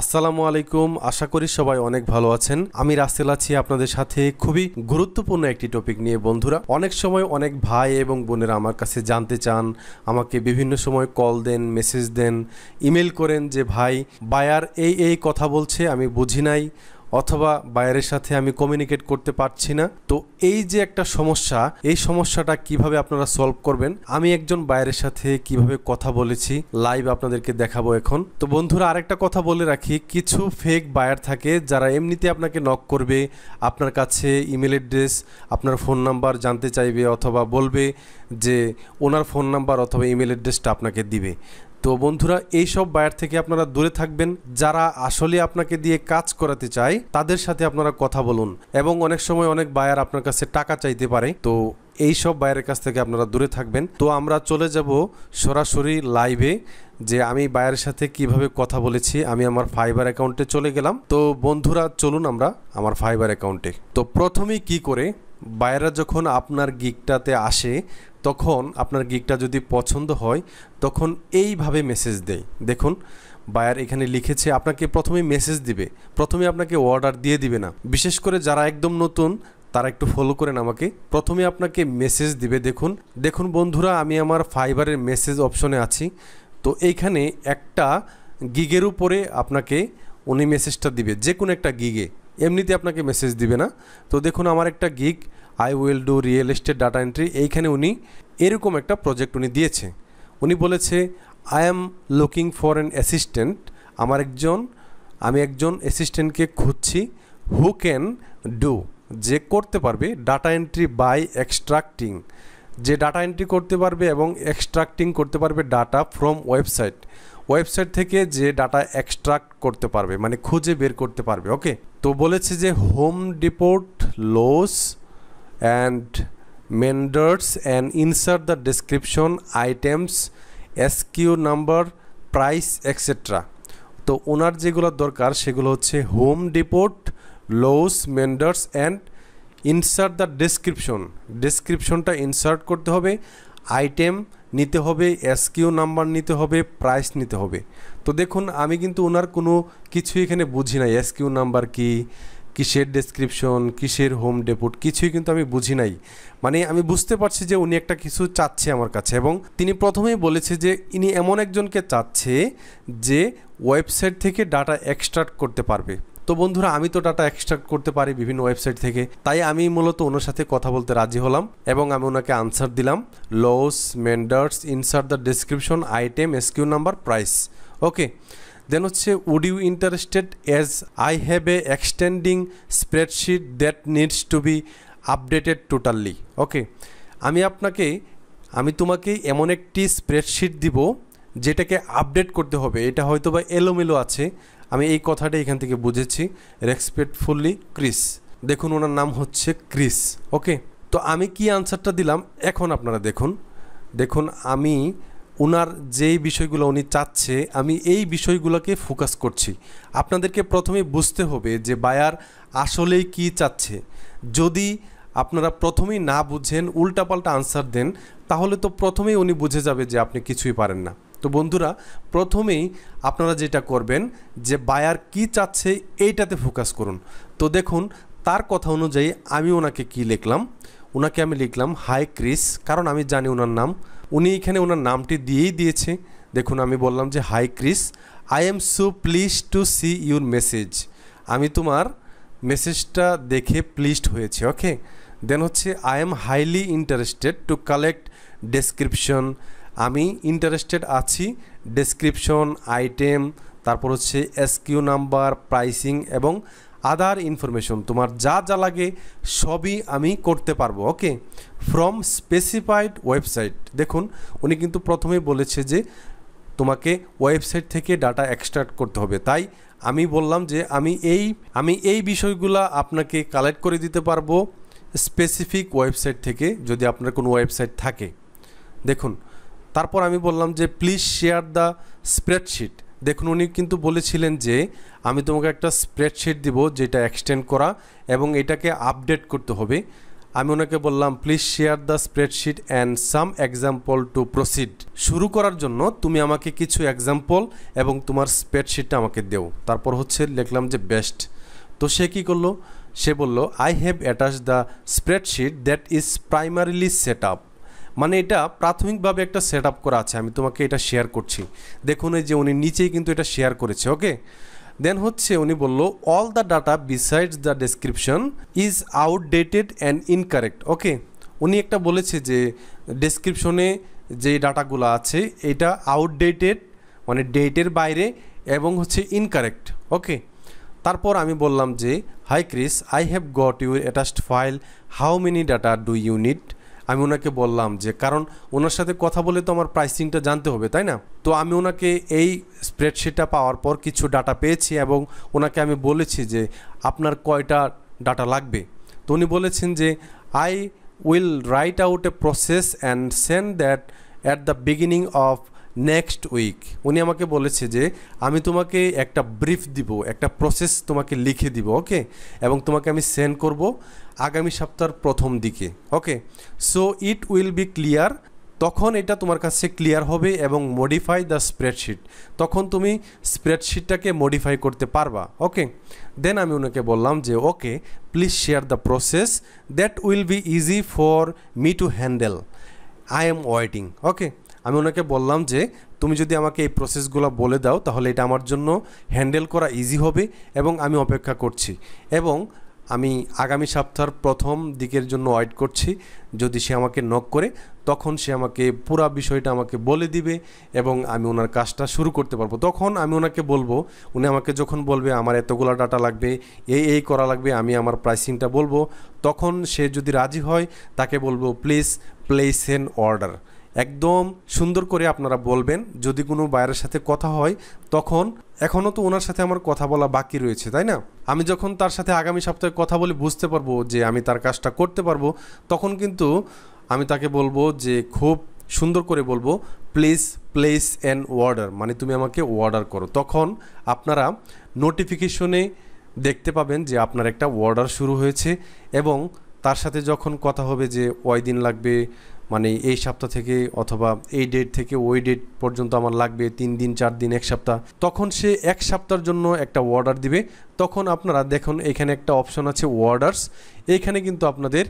আসসালামু আলাইকুম আশা করি সবাই অনেক ভালো আছেন আমি রাসেল আছি আপনাদের সাথে খুবই গুরুত্বপূর্ণ একটি টপিক নিয়ে বন্ধুরা অনেক সময় অনেক ভাই এবং বোনেরা আমার কাছে জানতে চান আমাকে বিভিন্ন সময় কল দেন মেসেজ দেন ইমেল করেন যে ভাই বায়ার এই এই কথা বলছে আমি বুঝি নাই অথবা বাইরের সাথে আমি কমিউনিকেট করতে পারছি না তো এই যে একটা সমস্যা এই সমস্যাটা কিভাবে আপনারা সলভ করবেন আমি একজন বাইরের সাথে কিভাবে কথা বলেছি লাইভ আপনাদেরকে দেখাবো এখন তো বন্ধুরা আরেকটা কথা বলে রাখি কিছু ফেক বায়ার থাকে যারা এমনিতে আপনাকে নক করবে আপনার কাছে ইমেল অ্যাড্রেস আপনার ফোন নাম্বার জানতে চাইবে অথবা বলবে যে ওনার ফোন নাম্বার অথবা ইমেল অ্যাড্রেসটা আপনাকে দিবে তো বন্ধুরা এই সব বায়ার থেকে আপনারা দূরে থাকবেন যারা আসলে আপনাকে দিয়ে কাজ করাতে চায় তাদের সাথে আপনারা কথা বলুন এবং অনেক সময় অনেক বায়ার আপনার কাছে টাকা চাইতে পারে তো এই সব বায়ারের কাছ থেকে আপনারা দূরে থাকবেন তো আমরা চলে যাব সরাসরি লাইভে যে আমি বায়ের সাথে কিভাবে কথা বলেছি আমি আমার ফাইবার অ্যাকাউন্টে চলে গেলাম তো বন্ধুরা চলুন আমরা আমার ফাইবার অ্যাকাউন্টে তো প্রথমেই কি করে বাইরা যখন আপনার গিকটাতে আসে তখন আপনার গিকটা যদি পছন্দ হয় তখন এইভাবে মেসেজ দেয় দেখুন বায়ার এখানে লিখেছে আপনাকে প্রথমে মেসেজ দিবে প্রথমে আপনাকে অর্ডার দিয়ে দিবে না বিশেষ করে যারা একদম নতুন তারা একটু ফলো করেন আমাকে প্রথমে আপনাকে মেসেজ দিবে দেখুন দেখুন বন্ধুরা আমি আমার ফাইবারের মেসেজ অপশনে আছি তো এইখানে একটা গিগের উপরে আপনাকে উনি মেসেজটা দিবে যে কোনো একটা গিগে এমনিতে আপনাকে মেসেজ দিবে না তো দেখুন আমার একটা gig I will do real estate data entry এইখানে উনি এরকম একটা প্রজেক্ট উনি দিয়েছে উনি বলেছে I am looking for an assistant আমার একজন আমি একজন অ্যাসিস্ট্যান্টকে খুঁজছি হু ক্যান ডু যে করতে পারবে ডাটা এন্ট্রি বাই এক্সট্রাক্টিং যে ডাটা এন্ট্রি করতে পারবে এবং এক্সট্রাক্টিং করতে পারবে ডাটা ফ্রম ওয়েবসাইট ওয়েবসাইট থেকে যে ডাটা এক্সট্রাক্ট করতে পারবে মানে খুঁজে বের করতে পারবে ওকে তো বলেছে যে Home Depot Lowe's and Menards and insert the description items SKU number price etcetera তো ওনার যেগুলো দরকার সেগুলো হচ্ছে Home Depot Lowe's Menards and insert the description ডিসক্রিপশনটা ইনসার্ট করতে হবে আইটেম নিতে হবে এসকিউ নাম্বার নিতে হবে প্রাইস নিতে হবে তো দেখুন আমি কিন্তু ওনার কোনো কিছু এখানে বুঝি না এসকিউ নাম্বার কি কিসের ডেসক্রিপশন কিসের হোম ডেপুট কিছুই কিন্তু আমি বুঝি নাই মানে আমি বুঝতে পারছি যে উনি একটা কিছু চাচ্ছে আমার কাছে এবং তিনি প্রথমেই বলেছে যে ইনি এমন একজনকে চাচ্ছে যে ওয়েবসাইট থেকে ডাটা এক্সট্রাক্ট করতে পারবে তো বন্ধুরা আমি তো ডাটা এক্সট্রাক্ট করতে পারি বিভিন্ন ওয়েবসাইট থেকে তাই আমি মূলত ওনার সাথে কথা বলতে রাজি হলাম এবং আমি ওনাকে আনসার দিলাম Lowe's Menards insert the description item SKU number price okay then হচ্ছে would you interested as I have a extending spreadsheet that needs to be updated totally okay আমি আপনাকে আমি তোমাকে এমন একটি স্প্রেডশিট দিব যেটাকে আপডেট করতে হবে এটা হয়তো বা এলোমেলো আছে আমি এই কথাটা এখান থেকে বুঝেছি রেসপেক্টফুলি ক্রিস দেখুন ওনার নাম হচ্ছে ক্রিস ওকে তো আমি কি আনসারটা দিলাম এখন আপনারা দেখুন দেখুন আমি ওনার যেই বিষয়গুলো উনি চাচ্ছে আমি এই বিষয়গুলোকে ফোকাস করছি আপনাদেরকে প্রথমে বুঝতে হবে যে বায়ার আসলেই কি চাচ্ছে যদি আপনারা প্রথমেই না বুঝেন উল্টাপাল্টা আনসার দেন তাহলে তো প্রথমেই উনি বুঝে যাবে যে আপনি কিছুই পারেন না তো বন্ধুরা প্রথমেই আপনারা যেটা করবেন যে বায়ার কি চাচ্ছে এইটাতে ফোকাস করুন তো দেখুন তার কথা অনুযায়ী আমি ওনাকে কি লিখলাম ওনাকে আমি লিখলাম হাই ক্রিস কারণ আমি জানি ওনার নাম উনি এখানে ওনার নামটি দিয়েই দিয়েছে দেখুন আমি বললাম যে hi Chris I am so pleased to see your message আমি তোমার মেসেজটা দেখে প্লিজড হয়েছে ওকে দেন হচ্ছে I am highly interested to collect description আমি ইন্টারেস্টেড আছি ডেসক্রিপশন আইটেম তারপর হচ্ছে এসকিউ নাম্বার প্রাইসিং এবং আদার ইনফরমেশন তোমার যা যা লাগে সবই আমি করতে পারবো ওকে ফ্রম স্পেসিফাইড ওয়েবসাইট দেখুন উনি কিন্তু প্রথমেই বলেছে যে তোমাকে ওয়েবসাইট থেকে ডাটা এক্সট্রাক্ট করতে হবে তাই আমি বললাম যে আমি এই আমি এই বিষয়গুলো আপনাকে কালেক্ট করে দিতে পারবো স্পেসিফিক ওয়েবসাইট থেকে যদি আপনার কোনো ওয়েবসাইট থাকে দেখুন তারপর আমি বললাম যে প্লিজ শেয়ার দ্য স্প্রেডশিট দেখুন উনি কিন্তু বলেছিলেন যে আমি তোমাকে একটা স্প্রেডশিট দিব যেটা এক্সটেন্ড করা এবং এটাকে আপডেট করতে হবে আমি ওনাকে বললাম please share the spreadsheet and some example to proceed শুরু করার জন্য তুমি আমাকে কিছু এক্সাম্পল এবং তোমার স্প্রেডশিটটা আমাকে দেও তারপর হচ্ছে লিখলাম যে বেস্ট তো সে কী করলো সে বলল I have attach the spreadsheet that is primarily set up মানে এটা প্রাথমিকভাবে একটা সেট আপ করা আছে আমি তোমাকে এটা শেয়ার করছি দেখুন এই যে উনি নিচেই কিন্তু এটা শেয়ার করেছে ওকে দেন হচ্ছে উনি বলল all the data besides the description is outdated and incorrect okay উনি একটা বলেছে যে ডেসক্রিপশনে যে ডাটাগুলো আছে এটা আউটডেটেড মানে ডেটের বাইরে এবং হচ্ছে ইনকারেক্ট ওকে তারপর আমি বললাম যে hi Chris I have got your attached file how many data do you need আমি ওনাকে বললাম যে কারণ ওনার সাথে কথা বলে তো আমার প্রাইসিংটা জানতে হবে তাই না তো আমি ওনাকে এই স্প্রেডশিটটা পাওয়ার পর কিছু ডাটা পেয়েছি এবং ওনাকে আমি বলেছি যে আপনার কয়টা ডাটা লাগবে তো উনি বলেছেন যে I will write out a process and send that at the beginning of next week উনি আমাকে বলেছে যে আমি তোমাকে একটা ব্রিফ দিব একটা প্রসেস তোমাকে লিখে দিব ওকে এবং তোমাকে আমি সেন্ড করব আগামী সপ্তাহের প্রথম দিকে okay so it will be clear তখন এটা তোমার কাছে ক্লিয়ার হবে এবং মডিফাই দ্য স্প্রেডশিট তখন তুমি স্প্রেডশিটটাকে মডিফাই করতে পারবা ওকে দেন আমি ওনাকে বললাম যে okay please share the process that will be easy for me to handle I am waiting okay আমি ওনাকে বললাম যে তুমি যদি আমাকে এই প্রসেসগুলো বলে দাও তাহলে এটা আমার জন্য হ্যান্ডেল করা ইজি হবে এবং আমি অপেক্ষা করছি এবং আমি আগামী সপ্তাহের প্রথম দিকের জন্য ওয়েট করছি যদি সে আমাকে নক করে তখন সে আমাকে পুরা বিষয়টা আমাকে বলে দিবে এবং আমি ওনার কাজটা শুরু করতে পারবো তখন আমি ওনাকে বলবো উনি আমাকে যখন বলবে আমার এতগুলো ডাটা লাগবে এই এই করা লাগবে আমি আমার প্রাইসিংটা বলবো তখন সে যদি রাজি হয় তাকে বলবো প্লিজ প্লেস এন অর্ডার একদম সুন্দর করে আপনারা বলবেন যদি কোনো বায়ের সাথে কথা হয় তখন এখনও তো ওনার সাথে আমার কথা বলা বাকি রয়েছে তাই না আমি যখন তার সাথে আগামী সপ্তাহে কথা বলে বুঝতে পারবো যে আমি তার কাজটা করতে পারবো তখন কিন্তু আমি তাকে বলবো যে খুব সুন্দর করে বলবো প্লিজ প্লেস অ্যান্ড অর্ডার মানে তুমি আমাকে অর্ডার করো তখন আপনারা নোটিফিকেশনে দেখতে পাবেন যে আপনার একটা অর্ডার শুরু হয়েছে এবং তার সাথে যখন কথা হবে যে ওই দিন লাগবে মানে এই সপ্তাহ থেকে অথবা এই ডেট থেকে ওই ডেট পর্যন্ত আমার লাগবে তিন দিন চার দিন এক সপ্তাহ তখন সে এক সপ্তাহের জন্য একটা অর্ডার দিবে তখন আপনারা দেখুন এখানে একটা অপশন আছে ওয়ার্ডার্স এইখানে কিন্তু আপনাদের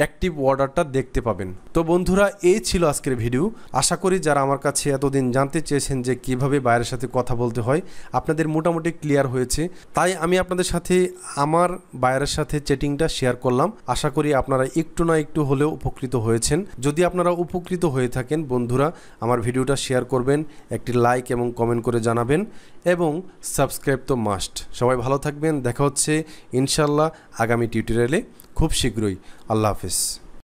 অ্যাক্টিভ অর্ডারটা দেখতে পাবেন তো বন্ধুরা এই ছিল আজকের ভিডিও আশা করি যারা আমার কাছে এতদিন জানতে চেয়েছেন যে কিভাবে বাইরের সাথে কথা বলতে হয় আপনাদের মোটামুটি ক্লিয়ার হয়েছে তাই আমি আপনাদের সাথে আমার বাইরের সাথে চেটিংটা শেয়ার করলাম আশা করি আপনারা একটু না একটু হলেও উপকৃত হয়েছেন যদি আপনারা উপকৃত হয়ে থাকেন বন্ধুরা আমার ভিডিওটা শেয়ার করবেন একটি লাইক এবং কমেন্ট করে জানাবেন এবং সাবস্ক্রাইব তো মাস্ট সবাই ভালো থাকবেন দেখা হচ্ছে ইনশাল্লাহ আগামী টিউটোরিয়ালে খুব শীঘ্রই আল্লাহ হাফিজ